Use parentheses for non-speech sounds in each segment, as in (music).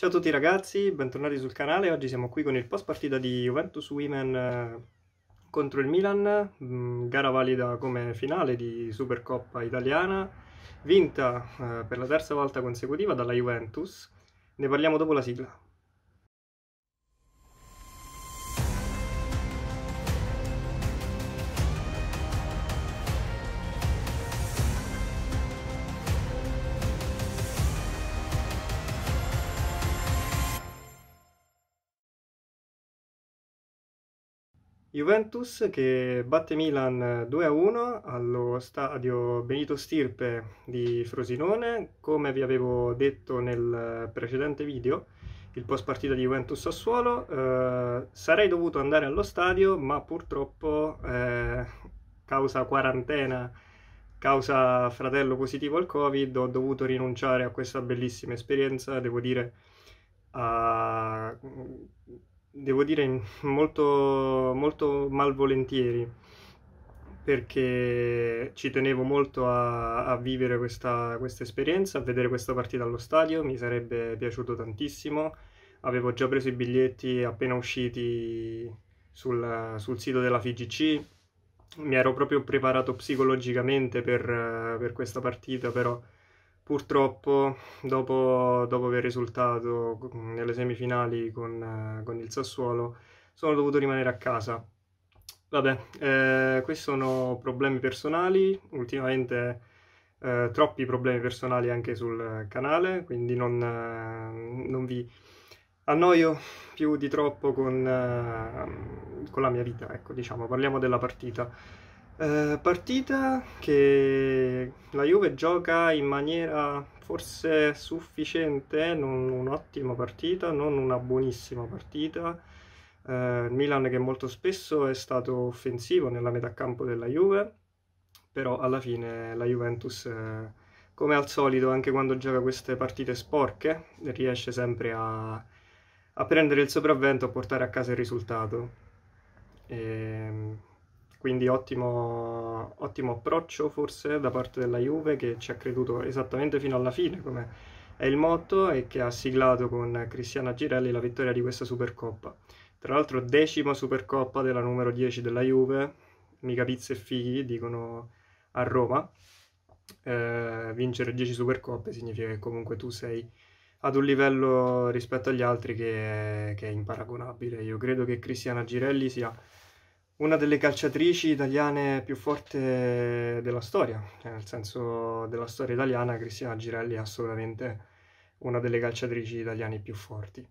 Ciao a tutti ragazzi, bentornati sul canale, oggi siamo qui con il post partita di Juventus Women eh, contro il Milan, mm, gara valida come finale di Supercoppa italiana, vinta eh, per la terza volta consecutiva dalla Juventus, ne parliamo dopo la sigla. Juventus che batte Milan 2-1 allo stadio Benito Stirpe di Frosinone, come vi avevo detto nel precedente video, il post partita di Juventus Sassuolo, eh, sarei dovuto andare allo stadio ma purtroppo eh, causa quarantena, causa fratello positivo al covid, ho dovuto rinunciare a questa bellissima esperienza, devo dire a devo dire molto, molto malvolentieri perché ci tenevo molto a, a vivere questa, questa esperienza, a vedere questa partita allo stadio, mi sarebbe piaciuto tantissimo, avevo già preso i biglietti appena usciti sul, sul sito della FIGC, mi ero proprio preparato psicologicamente per, per questa partita, però Purtroppo, dopo, dopo aver risultato nelle semifinali con, con, il Sassuolo, sono dovuto rimanere a casa. Vabbè, eh, questi sono problemi personali, ultimamente eh, troppi problemi personali anche sul canale, quindi non, eh, non vi annoio più di troppo con, eh, con la mia vita, ecco, diciamo, parliamo della partita. Eh, partita che la Juve gioca in maniera forse sufficiente, non un'ottima partita, non una buonissima partita. Eh, Milan che molto spesso è stato offensivo nella metà campo della Juve, però alla fine la Juventus, eh, come al solito, anche quando gioca queste partite sporche, riesce sempre a, a prendere il sopravvento, a portare a casa il risultato. E ehm, quindi ottimo, ottimo approccio forse da parte della Juve che ci ha creduto esattamente fino alla fine come è il motto e che ha siglato con Cristiana Girelli la vittoria di questa Supercoppa. Tra l'altro decima Supercoppa della numero 10 della Juve, mica pizze e fighi dicono a Roma, eh, vincere 10 Supercoppe significa che comunque tu sei ad un livello rispetto agli altri che è, che è imparagonabile. Io credo che Cristiana Girelli sia una delle calciatrici italiane più forti della storia, cioè, nel senso della storia italiana, Cristina Girelli è assolutamente una delle calciatrici italiane più forti.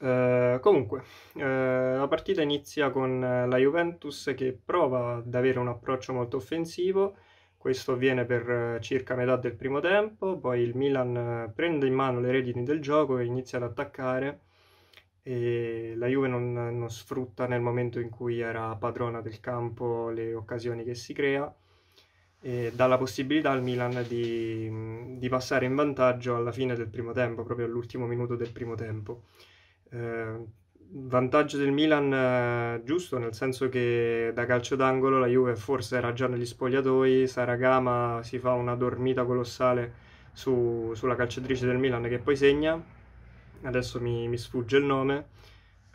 Eh, comunque, eh, la partita inizia con eh, la Juventus che prova ad avere un approccio molto offensivo, questo avviene per eh, circa metà del primo tempo, poi il Milan eh, prende in mano le redini del gioco e inizia ad attaccare e la Juve non, non, sfrutta nel momento in cui era padrona del campo le occasioni che si crea e dà la possibilità al Milan di, di passare in vantaggio alla fine del primo tempo, proprio all'ultimo minuto del primo tempo. Eh, vantaggio del Milan eh, giusto, nel senso che da calcio d'angolo la Juve forse era già negli spogliatoi, Saragama si fa una dormita colossale su, sulla calciatrice del Milan che poi segna adesso mi, mi sfugge il nome,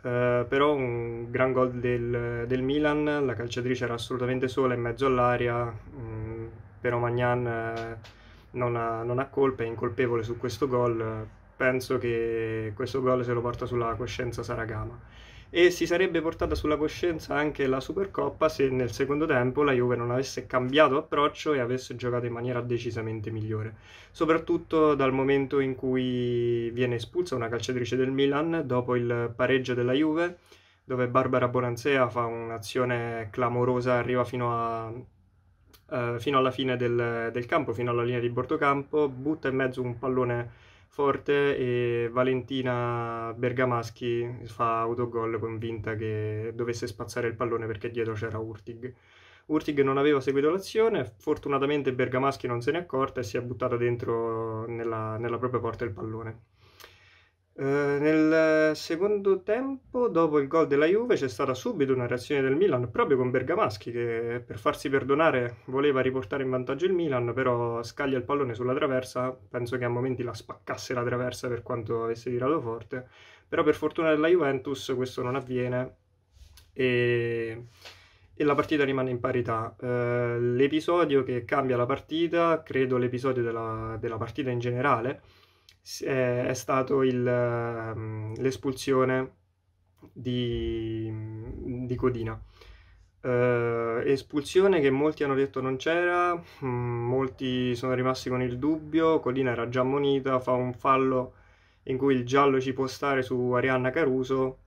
eh, però un gran gol del, del, Milan, la calciatrice era assolutamente sola in mezzo all'aria, mh, mm, però Magnan eh, non, ha, non, ha, colpa, è incolpevole su questo gol, penso che questo gol se lo porta sulla coscienza Saragama e si sarebbe portata sulla coscienza anche la Supercoppa se nel secondo tempo la Juve non avesse cambiato approccio e avesse giocato in maniera decisamente migliore, soprattutto dal momento in cui viene espulsa una calciatrice del Milan dopo il pareggio della Juve, dove Barbara Bonanzea fa un'azione clamorosa, arriva fino a eh, fino alla fine del, del, campo, fino alla linea di bordo campo, butta in mezzo un pallone forte e Valentina Bergamaschi fa autogol convinta che dovesse spazzare il pallone perché dietro c'era Urtig. Urtig non aveva seguito l'azione, fortunatamente Bergamaschi non se n'è accorta e si è buttata dentro nella, nella propria porta il pallone. Eh, nel secondo tempo, dopo il gol della Juve, c'è stata subito una reazione del Milan, proprio con Bergamaschi che per farsi perdonare voleva riportare in vantaggio il Milan, però scaglia il pallone sulla traversa, penso che a momenti la spaccasse la traversa per quanto avesse tirato forte, però per fortuna della Juventus questo non avviene e e la partita rimane in parità. Uh, l'episodio che cambia la partita, credo l'episodio della, della partita in generale, eh, è stato il, ehm, l'espulsione di, di Codina. Uh, espulsione che molti hanno detto non c'era, mm, molti sono rimasti con il dubbio, Codina era già ammonita, fa un fallo in cui il giallo ci può stare su Arianna Caruso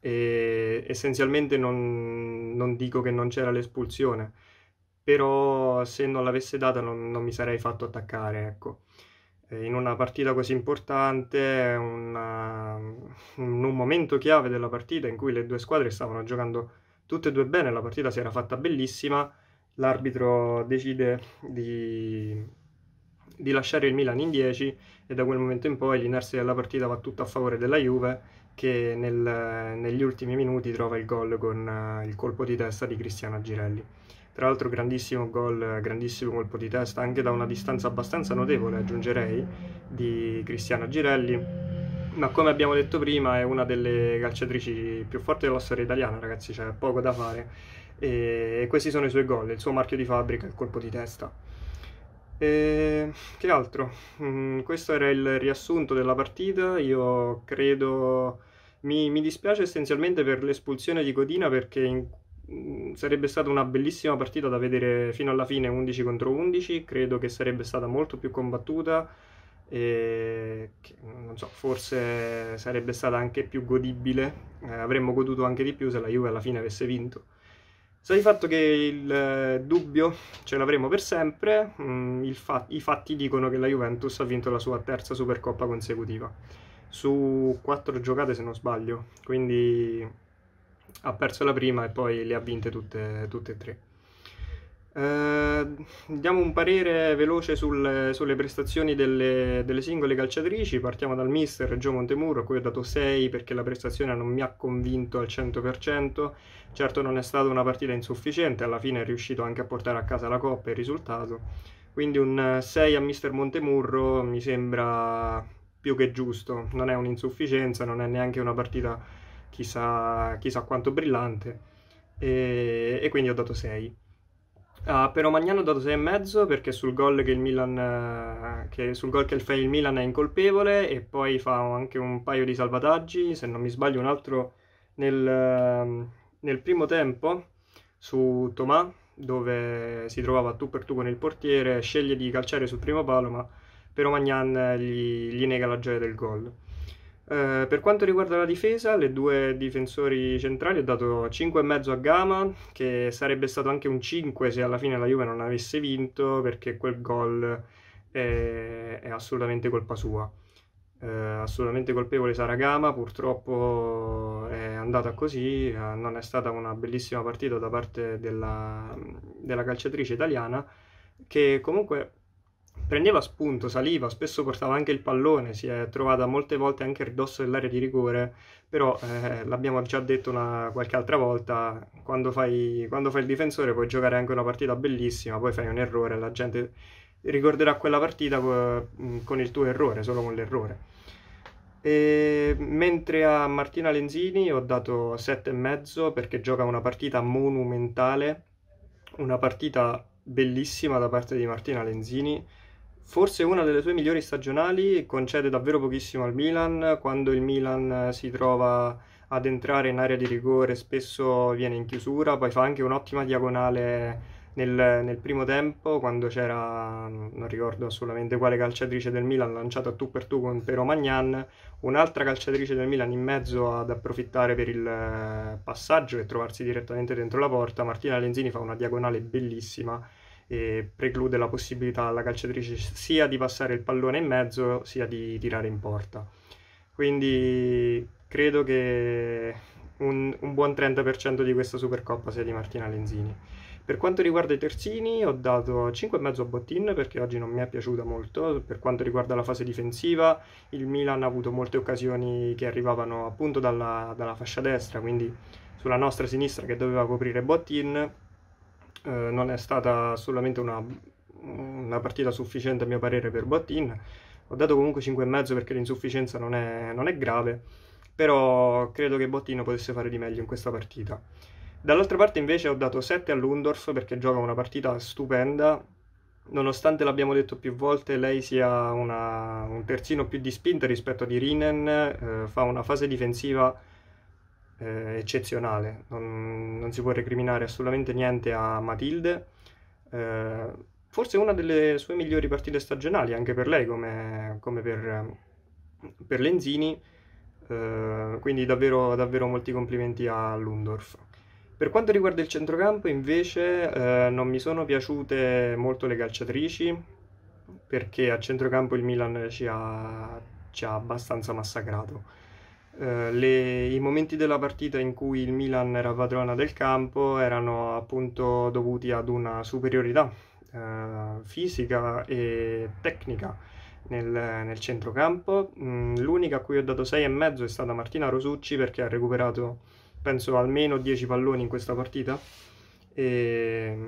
e essenzialmente non, non dico che non c'era l'espulsione, però se non l'avesse data non, non mi sarei fatto attaccare, ecco. Eh, in una partita così importante, una, in un momento chiave della partita in cui le due squadre stavano giocando tutte e due bene, la partita si era fatta bellissima, l'arbitro decide di, di lasciare il Milan in 10 e da quel momento in poi l'inerzia della partita va tutta a favore della Juve che nel, negli ultimi minuti trova il gol con eh, il colpo di testa di Cristiano Girelli. Tra l'altro grandissimo gol, grandissimo colpo di testa, anche da una distanza abbastanza notevole aggiungerei, di Cristiana Girelli. Ma come abbiamo detto prima è una delle calciatrici più forti della storia italiana, ragazzi, c'è cioè poco da fare. E questi sono i suoi gol, il suo marchio di fabbrica, il colpo di testa. E che altro? Mm, questo era il riassunto della partita, io credo... Mi, mi dispiace essenzialmente per l'espulsione di Godina perché in Mm, sarebbe stata una bellissima partita da vedere fino alla fine 11 contro 11, credo che sarebbe stata molto più combattuta e che, non so, forse sarebbe stata anche più godibile, eh, avremmo goduto anche di più se la Juve alla fine avesse vinto. Sta di fatto che il eh, dubbio ce l'avremo per sempre, mm, fa i fatti dicono che la Juventus ha vinto la sua terza Supercoppa consecutiva su quattro giocate se non sbaglio, quindi ha perso la prima e poi le ha vinte tutte, tutte e tre. Uh, diamo un parere veloce sul, sulle prestazioni delle, delle, singole calciatrici. Partiamo dal mister Gio Montemuro, a cui ho dato 6 perché la prestazione non mi ha convinto al 100%. Certo non è stata una partita insufficiente, alla fine è riuscito anche a portare a casa la coppa e il risultato. Quindi un 6 a mister Montemurro mi sembra più che giusto, non è un'insufficienza, non è neanche una partita chissà, chissà quanto brillante, e, e, quindi ho dato 6. A uh, Peromagnano ho dato 6,5 perché sul gol che il Milan, che sul gol che fa il Milan è incolpevole e poi fa anche un paio di salvataggi, se non mi sbaglio un altro nel, nel primo tempo su Tomà dove si trovava tu per tu con il portiere, sceglie di calciare sul primo palo ma Peromagnan gli, gli nega la gioia del gol. Eh, per quanto riguarda la difesa, le due difensori centrali ho dato 5,5 a Gama, che sarebbe stato anche un 5 se alla fine la Juve non avesse vinto, perché quel gol è, è assolutamente colpa sua. Eh, assolutamente colpevole Sara Gama, purtroppo è andata così, eh, non è stata una bellissima partita da parte della, della calciatrice italiana, che comunque prendeva spunto, saliva, spesso portava anche il pallone, si è trovata molte volte anche ridosso dell'area di rigore, però eh, l'abbiamo già detto una, qualche altra volta, quando fai, quando fai il difensore puoi giocare anche una partita bellissima, poi fai un errore, la gente ricorderà quella partita eh, con il tuo errore, solo con l'errore. E mentre a Martina Lenzini ho dato 7,5 perché gioca una partita monumentale, una partita bellissima da parte di Martina Lenzini Forse una delle sue migliori stagionali concede davvero pochissimo al Milan, quando il Milan eh, si trova ad entrare in area di rigore spesso viene in chiusura, poi fa anche un'ottima diagonale nel, nel, primo tempo, quando c'era, mm, non ricordo assolutamente quale calciatrice del Milan, lanciata a tu per tu con Pero Magnan, un'altra calciatrice del Milan in mezzo ad approfittare per il eh, passaggio e trovarsi direttamente dentro la porta, Martina Lenzini fa una diagonale bellissima e preclude la possibilità alla calciatrice sia di passare il pallone in mezzo sia di tirare in porta. Quindi credo che un, un buon 30% di questa Supercoppa sia di Martina Lenzini. Per quanto riguarda i terzini ho dato 5,5 a Bottin perché oggi non mi è piaciuta molto, per quanto riguarda la fase difensiva il Milan ha avuto molte occasioni che arrivavano appunto dalla, dalla fascia destra, quindi sulla nostra sinistra che doveva coprire Bottin eh, non è stata solamente una, una, partita sufficiente a mio parere per Boattin, ho dato comunque 5,5 perché l'insufficienza non è, non è grave, però credo che Bottino potesse fare di meglio in questa partita. Dall'altra parte invece ho dato 7 all'Undorf perché gioca una partita stupenda, nonostante l'abbiamo detto più volte, lei sia una, un terzino più di spinta rispetto a di Rinen, eh, fa una fase difensiva eh, eccezionale, non, non, si può recriminare assolutamente niente a Matilde, eh, forse una delle sue migliori partite stagionali anche per lei come, come per, per, Lenzini, eh, quindi davvero, davvero molti complimenti a Lundorf. Per quanto riguarda il centrocampo invece eh, non mi sono piaciute molto le calciatrici perché a centrocampo il Milan ci ha, ci ha abbastanza massacrato eh, le, i momenti della partita in cui il Milan era padrona del campo erano appunto dovuti ad una superiorità eh, fisica e tecnica nel, nel centrocampo. Mm, l'unica a cui ho dato 6,5 è stata Martina Rosucci perché ha recuperato penso almeno 10 palloni in questa partita e,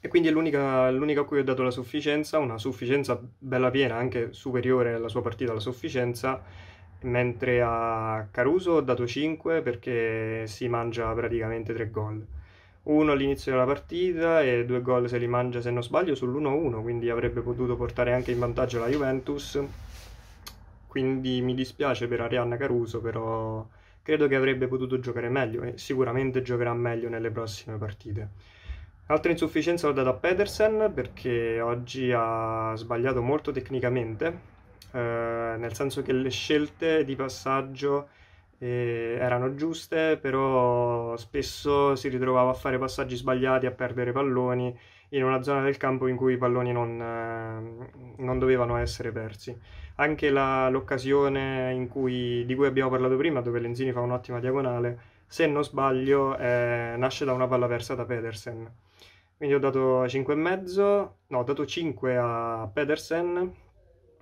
e quindi è l'unica, l'unica, a cui ho dato la sufficienza, una sufficienza bella piena, anche superiore alla sua partita, la sufficienza mentre a Caruso ho dato 5 perché si mangia praticamente 3 gol. Uno all'inizio della partita e due gol se li mangia, se non sbaglio, sull'1-1, quindi avrebbe potuto portare anche in vantaggio la Juventus. Quindi mi dispiace per Arianna Caruso, però credo che avrebbe potuto giocare meglio e sicuramente giocherà meglio nelle prossime partite. Altra insufficienza l'ho data a Pedersen perché oggi ha sbagliato molto tecnicamente, eh, nel senso che le scelte di passaggio eh, erano giuste, però spesso si ritrovava a fare passaggi sbagliati, a perdere palloni in una zona del campo in cui i palloni non, eh, non dovevano essere persi. Anche la, l'occasione cui, di cui abbiamo parlato prima, dove Lenzini fa un'ottima diagonale, se non sbaglio, eh, nasce da una palla persa da Pedersen. Quindi ho dato 5,5, no, ho dato 5 a Pedersen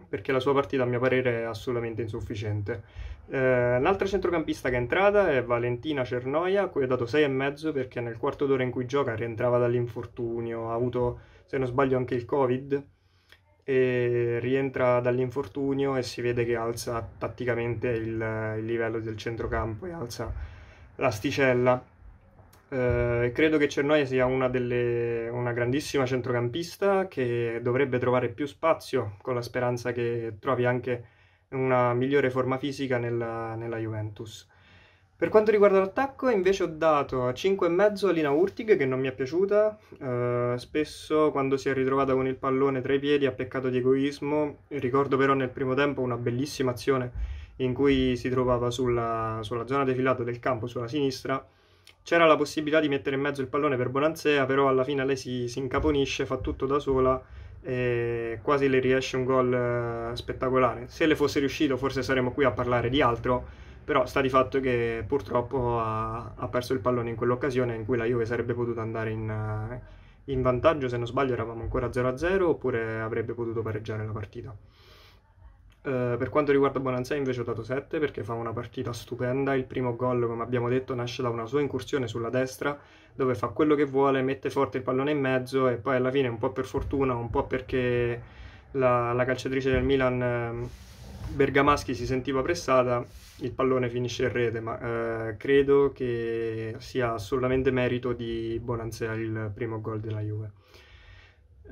perché la sua partita a mio parere è assolutamente insufficiente. Eh, l'altra centrocampista che è entrata è Valentina Cernoia, a cui ho dato 6,5 perché nel quarto d'ora in cui gioca rientrava dall'infortunio, ha avuto, se non sbaglio, anche il Covid, e rientra dall'infortunio e si vede che alza tatticamente il, il livello del centrocampo e alza l'asticella. Eh, credo che Cernoia sia una, delle, una grandissima centrocampista che dovrebbe trovare più spazio con la speranza che trovi anche una migliore forma fisica nella, nella Juventus. Per quanto riguarda l'attacco, invece ho dato a 5,5 a Lina Urtig, che non mi è piaciuta. Eh, spesso, quando si è ritrovata con il pallone tra i piedi, ha peccato di egoismo. Ricordo però nel primo tempo una bellissima azione in cui si trovava sulla, sulla zona defilata del campo, sulla sinistra, c'era la possibilità di mettere in mezzo il pallone per Bonanzea, però alla fine lei si, si incaponisce, fa tutto da sola e quasi le riesce un gol eh, spettacolare. Se le fosse riuscito forse saremmo qui a parlare di altro, però sta di fatto che purtroppo ha, ha perso il pallone in quell'occasione in cui la Juve sarebbe potuta andare in, eh, in vantaggio, se non sbaglio eravamo ancora 0-0 oppure avrebbe potuto pareggiare la partita. Eh, per quanto riguarda Bonanza invece ho dato 7 perché fa una partita stupenda, il primo gol come abbiamo detto nasce da una sua incursione sulla destra dove fa quello che vuole, mette forte il pallone in mezzo e poi alla fine un po' per fortuna, un po' perché la, la calciatrice del Milan ehm, Bergamaschi si sentiva pressata, il pallone finisce in rete ma uh, credo che sia assolutamente merito di Bonanza il primo gol della Juve.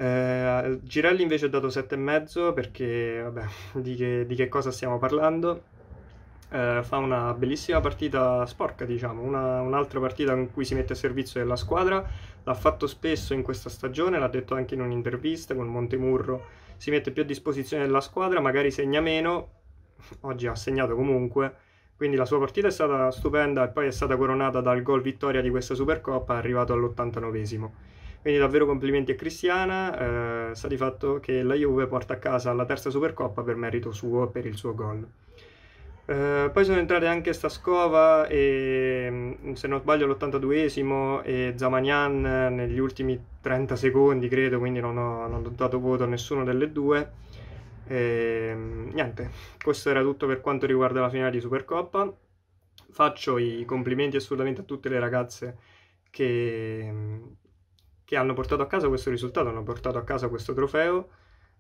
Eh, Girelli invece ha dato 7,5 perché, vabbè, (laughs) di che, di che cosa stiamo parlando? Eh, fa una bellissima partita sporca, diciamo, una, un'altra partita in cui si mette a servizio della squadra, l'ha fatto spesso in questa stagione, l'ha detto anche in un'intervista con Montemurro, si mette più a disposizione della squadra, magari segna meno, oggi ha segnato comunque, quindi la sua partita è stata stupenda e poi è stata coronata dal gol vittoria di questa Supercoppa, arrivato all'89esimo. Quindi davvero complimenti a Cristiana, eh, sta di fatto che la Juve porta a casa la terza Supercoppa per merito suo, e per il suo gol. Eh, poi sono entrate anche Stascova e, mm, se non sbaglio, l'82esimo e Zamanian negli ultimi 30 secondi, credo, quindi non ho, non ho dato voto a nessuno delle due. E, ehm, niente, questo era tutto per quanto riguarda la finale di Supercoppa. Faccio i complimenti assolutamente a tutte le ragazze che mm, che hanno portato a casa questo risultato, hanno portato a casa questo trofeo.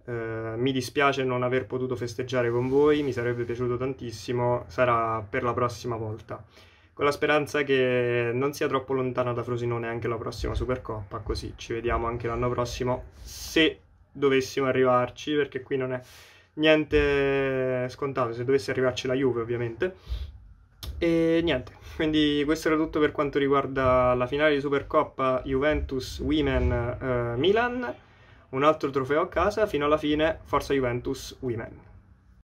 Eh, mi dispiace non aver potuto festeggiare con voi, mi sarebbe piaciuto tantissimo, sarà per la prossima volta. Con la speranza che non sia troppo lontana da Frosinone anche la prossima Supercoppa, così ci vediamo anche l'anno prossimo se dovessimo arrivarci, perché qui non è niente scontato, se dovesse arrivarci la Juve ovviamente. E niente, quindi questo era tutto per quanto riguarda la finale di Supercoppa Juventus Women eh, Milan. Un altro trofeo a casa, fino alla fine Forza Juventus Women.